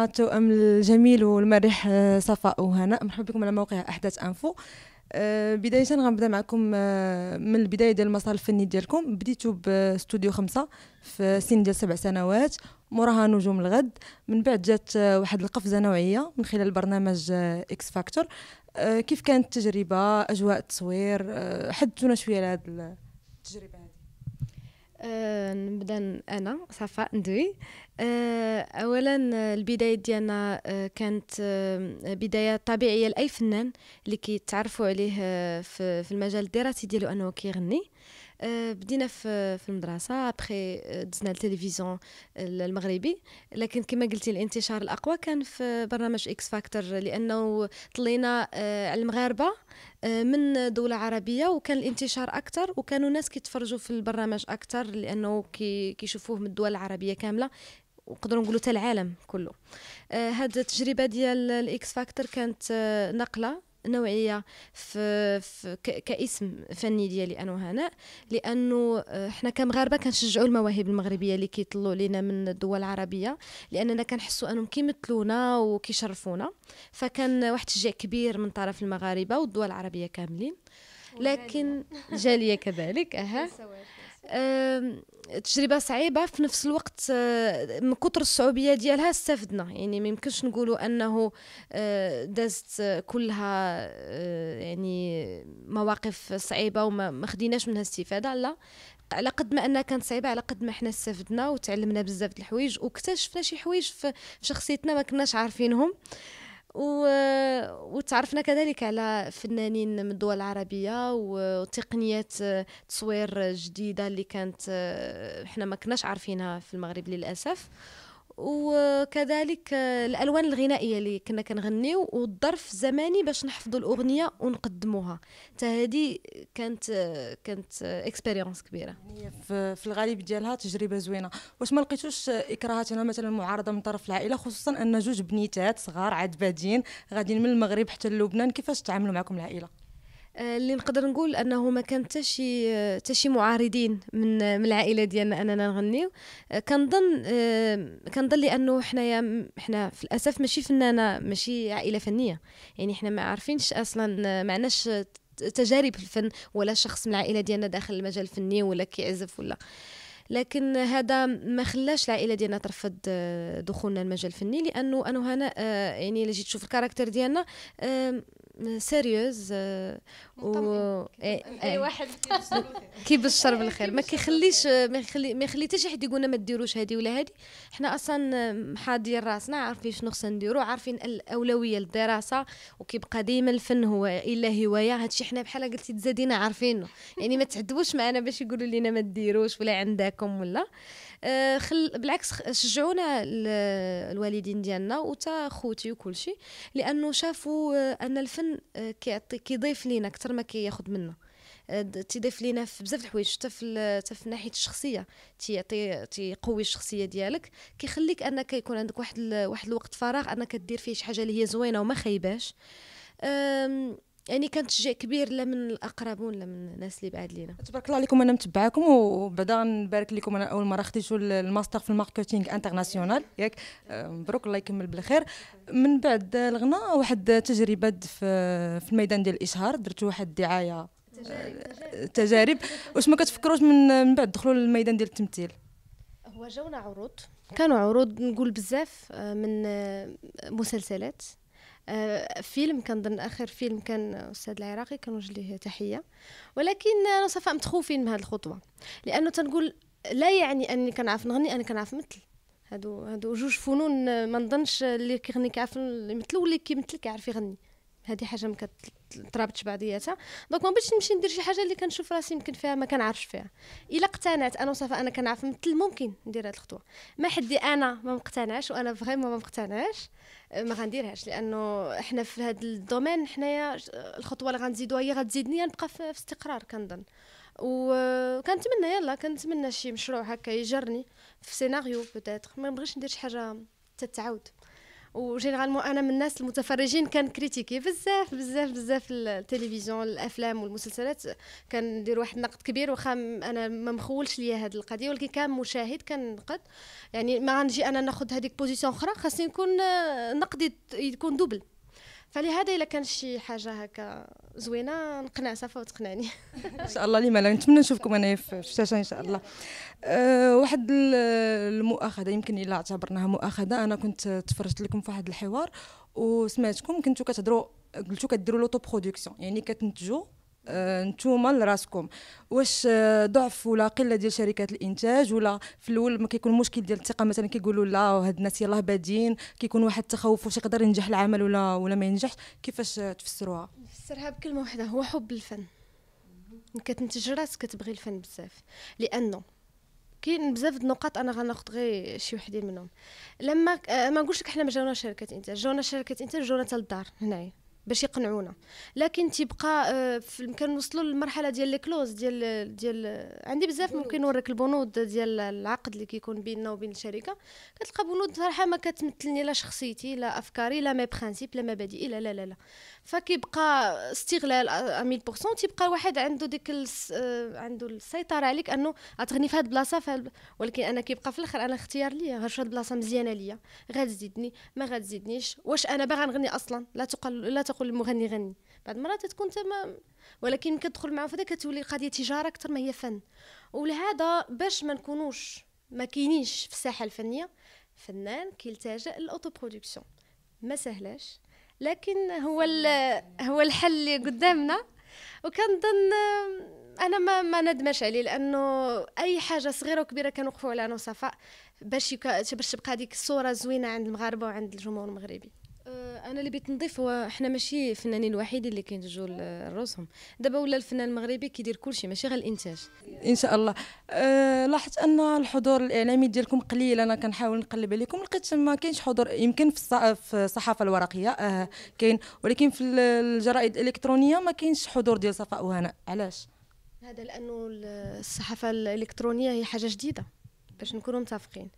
نعطيو الجميل والمرح آه، صفاء وهناء مرحبا بكم على موقع احداث انفو آه، بدايه غنبدا معكم آه، من البدايه ديال المسار الفني ديالكم بديتو باستوديو خمسة في سن ديال سبع سنوات موراها نجوم الغد من بعد جات واحد القفزه نوعيه من خلال برنامج اكس فاكتور كيف كانت التجربه اجواء التصوير حدثونا شويه على هذه التجربه أه نبدا انا صفاء ندوي أه اولا البدايه ديالنا آه، كانت آه، بدايه طبيعيه لاي فنان اللي كيتعرفوا عليه آه، في المجال الدراسي ديالو انه كيغني أه آه، بدينا في في المدرسه ابخي آه، دزنا التلفزيون المغربي لكن كما قلتي الانتشار الاقوى كان في برنامج اكس فاكتور لانه طلينا آه، على المغاربه من دولة عربية وكان الانتشار أكثر وكانوا ناس كيتفرجوا في البرنامج أكثر لأنه كي كيشوفوه من الدول العربية كاملة ونقدروا نقولوا حتى العالم كله هاد التجربه ديال الاكس فاكتور كانت نقله نوعيه في, في كاسم فني ديالي انا وهناء لانه آه، حنا كمغاربه كنشجعوا المواهب المغربيه اللي كيطلوا لينا من الدول العربيه لاننا كنحسوا انهم كيمثلونا وكيشرفونا فكان واحد التشجيع كبير من طرف المغاربه والدول العربيه كاملين لكن جاليه كذلك اها تجربه صعيبه في نفس الوقت آه، من كثر الصعوبيه ديالها استفدنا يعني ما يمكنش نقولوا انه آه، دازت كلها آه، يعني مواقف صعيبه وما خديناش منها استفاده لا على قد ما انها كانت صعيبه على قد ما حنا استفدنا وتعلمنا بزاف د الحوايج واكتشفنا شي حوايج في شخصيتنا ما كناش عارفينهم آه و... وتعرفنا كذلك على فنانين من الدول العربية وتقنيات تصوير جديدة اللي كانت احنا آه، ما كناش عارفينها في المغرب للأسف وكذلك الالوان الغنائيه اللي كنا كنغنيو والظرف الزماني باش نحفظوا الاغنيه ونقدموها حتى هذه كانت كانت اكسبيريونس كبيره يعني في الغالب ديالها تجربه زوينه واش ما لقيتوش اكراهات هنا يعني مثلا معارضه من طرف العائله خصوصا ان جوج بنيتات صغار عاد بادين غاديين من المغرب حتى لبنان كيفاش تعاملوا معكم العائله آه، اللي نقدر نقول انه ما كان حتى شي حتى شي معارضين من من العائله ديالنا اننا نغنيو آه، كنظن آه، كنظن لانه حنايا حنا في الاسف ماشي فنانه ماشي عائله فنيه يعني حنا ما عارفينش اصلا ما عندناش تجارب في الفن ولا شخص من العائله ديالنا داخل المجال الفني ولا كيعزف ولا لكن هذا ما خلاش العائله ديالنا ترفض دخولنا المجال الفني لانه انا هنا يعني الا جيت تشوف الكاركتر ديالنا سيريوز آه، و إيه، اي إيه. واحد كي بالشر بالخير ما كيخليش ما يخلي ما شي حد يقولنا ما ديروش هذه ولا هذه حنا اصلا حاضرين راسنا عارفين شنو خصنا نديرو عارفين الاولويه للدراسه وكيبقى ديما الفن هو الا هوايه هادشي حنا بحال قلتي تزادينا عارفينه يعني ما تعذبوش معنا باش يقولوا لنا ما ديروش ولا عندكم ولا آه، خل بالعكس شجعونا الوالدين ديالنا وتا خوتي وكلشي لانه شافوا آه، ان الفن آه، كيعطي كيضيف لينا اكثر ما كياخذ منا آه، تضيف لينا في بزاف الحوايج حتى في حتى في ناحيه الشخصيه تيعطي تيقوي الشخصيه ديالك كيخليك انك يكون عندك واحد واحد الوقت فراغ انك دير فيه شي حاجه اللي هي زوينه وما خايباش يعني كان تشجيع كبير لا من الاقربون لا من الناس اللي بعاد لينا تبارك الله عليكم انا متبعاكم وبعدا نبارك لكم انا اول مره خديتو الماستر في الماركتينغ انترناسيونال ياك آه، مبروك الله يكمل بالخير من بعد الغناء واحد تجربه في الميدان ديال الاشهار درتو واحد الدعايه آه، تجارب, تجارب. واش ما كتفكروش من من بعد دخلوا للميدان ديال التمثيل هو جاونا عروض كانوا عروض نقول بزاف آه، من مسلسلات آه، فيلم كنظن اخر فيلم كان استاذ العراقي كنوجه ليه تحيه ولكن انا صفاء متخوفين من هذه الخطوه لانه تنقول لا يعني اني كنعرف نغني انا كنعرف مثل هادو هادو جوج فنون ما نظنش اللي كيغني كيعرف يمثل واللي كيمثل كيعرف يغني هذه حاجه ما كترابطش بعضياتها دونك ما بغيتش نمشي ندير شي حاجه اللي كنشوف راسي يمكن فيها ما كنعرفش فيها الا اقتنعت انا وصافا انا كنعرف مثل ممكن ندير هذه الخطوه ما حدي انا ما مقتنعش وانا فريمون ما مقتنعش ما غنديرهاش لانه احنا في هذا الدومين حنايا الخطوه اللي غنزيدوها هي غتزيدني نبقى في استقرار كنظن وكنتمنى يلا كنتمنى شي مشروع هكا يجرني في سيناريو بوتيتر ما بغيتش ندير شي حاجه تتعاود وجينيرالمون انا من الناس المتفرجين كان كريتيكي بزاف بزاف بزاف التلفزيون الافلام والمسلسلات ندير واحد النقد كبير واخا انا ما مخولش ليا هذه القضيه ولكن كان نقد يعني ما غنجي انا ناخذ هذيك بوزيسيون اخرى خاصني نكون آه، نقدي يكون دوبل فلهذا الا كان شي حاجه هكا زوينه نقنع صافا وتقنعني ان شاء الله لما لا نتمنى نشوفكم انايا في الشاشه ان شاء الله أه واحد المؤاخذه يمكن الا اعتبرناها مؤاخذه انا كنت تفرجت لكم في واحد الحوار وسمعتكم كنتو كتهضروا قلتو كديروا لوطو برودكسيون يعني كتنتجوا آه، نتوما لراسكم واش آه، ضعف ولا قله ديال شركات الانتاج ولا في الاول ما كيكون مشكل ديال الثقه مثلا كيقولوا لا هاد الناس يلاه بادين كيكون واحد التخوف واش يقدر ينجح العمل ولا ولا ما ينجحش كيفاش آه، تفسروها نفسرها بكلمه واحده هو حب الفن كتنتج راسك كتبغي الفن بزاف لانه كاين بزاف د النقاط انا غناخد غير شي وحدين منهم لما ما نقولش لك حنا ما جاونا شركه انتاج جاونا شركه انتاج جاونا حتى للدار هنايا باش يقنعونا لكن تيبقى آه، في نوصلوا للمرحله ديال لي كلوز ديال ديال عندي بزاف ممكن نوريك البنود ديال العقد اللي كيكون بيننا وبين الشركه كتلقى بنود صراحه ما كتمثلني لا شخصيتي لا افكاري لا مي برينسيپ لا مبادئي لا لا لا لا فكيبقى استغلال 100% تيبقى الواحد عنده ديك آه، عنده السيطره عليك انه غتغني في هاد البلاصه ولكن انا كيبقى في الاخر انا اختيار ليا غاش هاد البلاصه مزيانه ليا غتزيدني ما غتزيدنيش واش انا باغا نغني اصلا لا تقل لا تقول المغني غني بعض المرات تكون تمام ولكن كتدخل معه فدا كتولي القضيه تجاره اكثر ما هي فن ولهذا باش ما نكونوش ما كاينينش في الساحه الفنيه فنان كيلتجا للاوتو برودكسيون ما سهلاش لكن هو هو الحل اللي قدامنا وكنظن انا ما ما ندمش عليه لانه اي حاجه صغيره وكبيره كنوقفوا على انا باش باش تبقى هذيك الصوره زوينه عند المغاربه وعند الجمهور المغربي انا اللي بغيت نضيف هو احنا ماشي فنانين الوحيدين اللي كينتجوا لروسهم دابا ولا الفنان المغربي كيدير كلشي ماشي غير الانتاج ان شاء الله أه لاحظت ان الحضور الاعلامي ديالكم قليل انا كنحاول نقلب عليكم لقيت ما كاينش حضور يمكن في الصحافه الورقيه أه كاين ولكن في الجرائد الالكترونيه ما كاينش حضور ديال صفاء وهناء علاش هذا لانه الصحافه الالكترونيه هي حاجه جديده باش نكونوا متفقين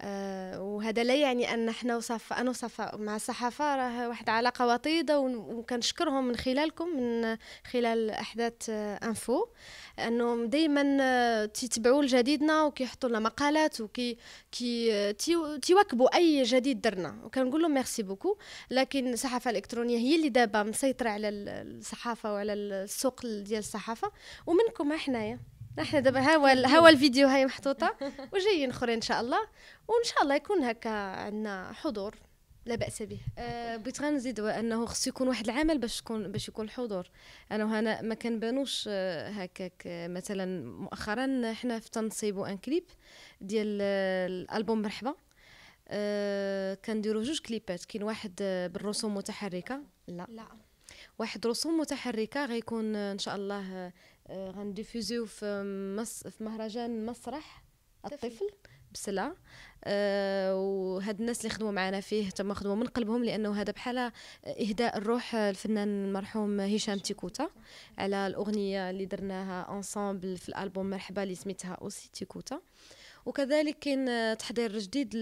آه، وهذا لا يعني ان احنا وصف انا وصفاء مع الصحافه راه واحد علاقه وطيده وكنشكرهم من خلالكم من خلال احداث انفو انهم دائما تيتبعوا لجديدنا وكيحطوا لنا مقالات وكي كي تيواكبوا اي جديد درنا وكنقول لهم ميرسي بوكو لكن الصحافه الالكترونيه هي اللي دابا مسيطره على الصحافه وعلى السوق ديال الصحافه ومنكم حنايا نحن دابا هوا هوا الفيديو هاي محطوطه وجايين اخرين ان شاء الله وان شاء الله يكون هكا عندنا حضور لا باس به أه بغيت غنزيد انه خصو يكون واحد العمل باش تكون باش يكون الحضور انا وهنا ما كنبانوش أه، هكاك مثلا مؤخرا حنا في تنصيب ان كليب ديال أه، الالبوم مرحبا أه كنديروا جوج كليبات كاين واحد أه، بالرسوم متحركه لا, لا. واحد رسوم متحركه غيكون ان شاء الله آه، غنديفوزيو في مس في مهرجان مسرح الطفل بسلا أه وهاد الناس اللي خدموا معنا فيه تم خدموا من قلبهم لانه هذا بحال اهداء الروح الفنان المرحوم هشام تيكوتا على الاغنيه اللي درناها انصامبل في الالبوم مرحبا اللي سميتها اوسي تيكوتا وكذلك كاين آه، تحضير جديد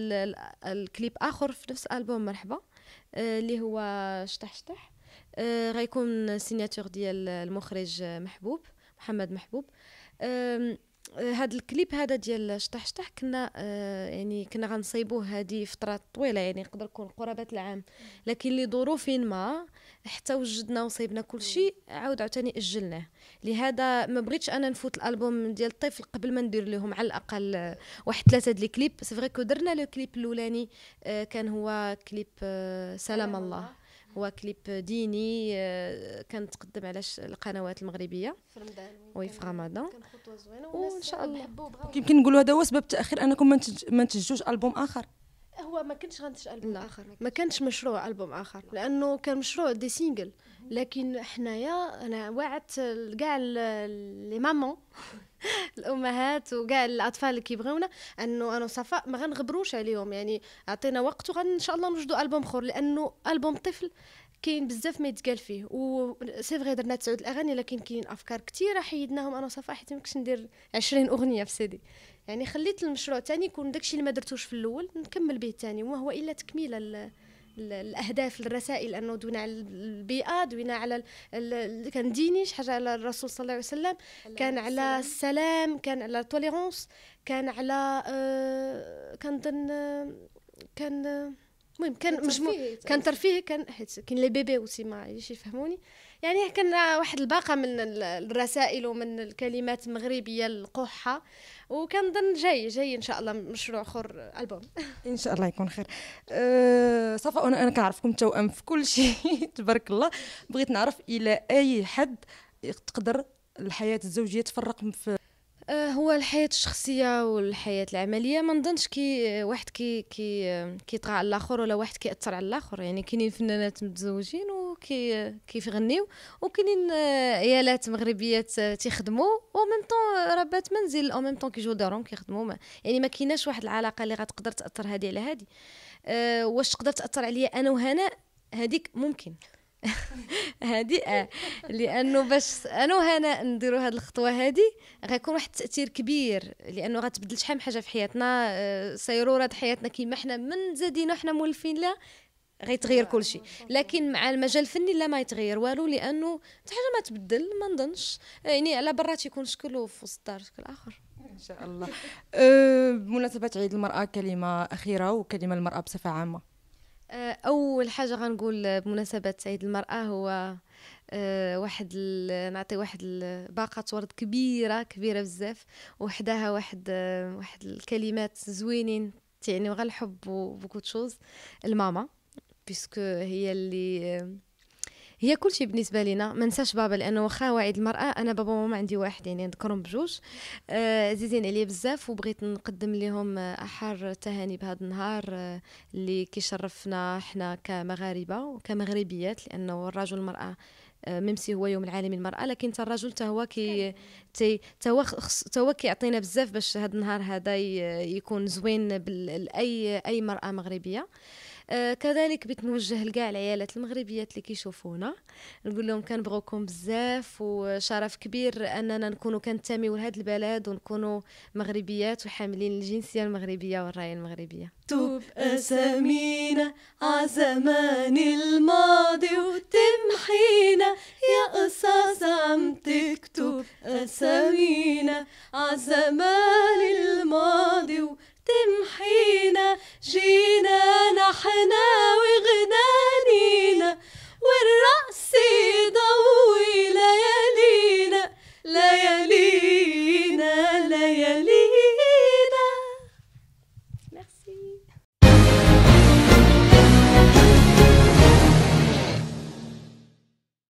الكليب اخر في نفس الالبوم مرحبا آه، اللي هو شطح شطح أه غيكون سيناتور ديال المخرج محبوب محمد محبوب هذا أه، الكليب هذا ديال شطح شطح كنا آه يعني كنا غنصيبوه هذه فتره طويله يعني يقدر يكون قرابه العام لكن لظروف ما حتى وجدنا وصيبنا كل شيء عاود عاوتاني اجلناه لهذا ما بغيتش انا نفوت الالبوم ديال الطفل قبل ما ندير لهم على الاقل أه، واحد ثلاثه ديال الكليب سي فري كو درنا لو كليب الاولاني آه كان هو كليب آه سلام الله هو كليب ديني آه، كنتقدم على القنوات المغربيه في رمضان وي في رمضان وان شاء الله يمكن نقولوا هذا هو سبب التاخير انكم ما منتج منتجوش البوم اخر هو ما كانش غنتش البوم اخر ما كانش مشروع البوم اخر لا. لانه كان مشروع دي سينجل لكن حنايا انا وعدت كاع لي مامون الامهات وكاع الاطفال اللي كيبغيونا انه انا صفاء ما غنغبروش عليهم يعني عطينا وقت وغن ان شاء الله نوجدوا البوم اخر لانه البوم طفل كاين بزاف ما يتقال فيه و سي فغي درنا تسعود الاغاني لكن كاين افكار كثيره حيدناهم انا وصفاء حيت مكنتش ندير 20 اغنيه في سيدي يعني خليت المشروع تاني يكون داكشي اللي ما درتوش في الاول نكمل به تاني وما هو الا تكميله ل... الاهداف الرسائل انه دوينا على البيئه دوينا على ال... كان ديني شي حاجه على الرسول صلى الله عليه وسلم كان على السلام كان على التوليرونس كان على آه... كنظن كان, دن... كان المهم كان مجموع طيب. كان ترفيه كان حيت كاين لي بيبي وسي ما يفهموني يعني كان واحد الباقه من الرسائل ومن الكلمات المغربيه القحه وكنظن جاي جاي ان شاء الله مشروع اخر البوم ان شاء الله يكون خير أه صفاء انا كنعرفكم توأم في كل شيء تبارك الله بغيت نعرف الى اي حد تقدر الحياه الزوجيه تفرق في آه، هو الحياة الشخصية والحياة العملية ما نظنش كي آه، واحد كي كي آه، كيطغى على الاخر ولا واحد كيأثر على الاخر يعني كاينين فنانات متزوجين وكي كيغنيو وكاينين عيالات مغربيات تيخدموا وميم طون ربات منزل او ميم طون كيجيو دارهم كيخدموا يعني ما كايناش واحد العلاقة اللي غتقدر تأثر هذه على هذه أه واش تقدر تأثر عليا انا وهناء هذيك ممكن هادئه آه. لانه باش انا وهنا نديروا هذه الخطوه هذه غيكون واحد التاثير كبير لانه غتبدل شحال من حاجه في حياتنا آه، سيروره حياتنا كيما حنا من زادينا حنا مولفين لها غيتغير كل شيء لكن مع المجال الفني لا ما يتغير والو لانه حتى حاجه ما تبدل ما نظنش يعني على برا تيكون شكل وفي وسط الدار شكل اخر ان شاء الله أه، بمناسبه عيد المراه كلمه اخيره وكلمه المراه بصفه عامه آه، اول حاجه غنقول بمناسبه عيد المراه هو آه، واحد ال... نعطي واحد باقة ورد كبيرة كبيرة بزاف وحداها واحد آه، واحد الكلمات زوينين تعني غير الحب وبوكو الماما بيسكو هي اللي هي كل شيء بالنسبه لنا ما ننساش بابا لانه واخا وعد المراه انا بابا وماما عندي واحد يعني نذكرهم بجوج عزيزين آه عليا بزاف وبغيت نقدم لهم احر تهاني بهذا النهار آه، اللي كيشرفنا حنا كمغاربه وكمغربيات لانه الرجل والمراه آه، ميمسي هو يوم العالمي المراه لكن الرجل تهوى هو كي تهوى هو كيعطينا بزاف باش هذا النهار هذا يكون زوين بالاي اي مراه مغربيه آه، كذلك بيت نوجه لكاع العيالات المغربيات اللي كيشوفونا نقول لهم كنبغوكم بزاف وشرف كبير اننا نكونوا كنتميو لهذا البلد ونكونوا مغربيات وحاملين الجنسيه المغربيه والرايه المغربيه تكتب أسامينا عزمان الماضي وتمحينا يا قصص عم تكتب أسامينا عزمان الماضي وتمحينا جينا حنان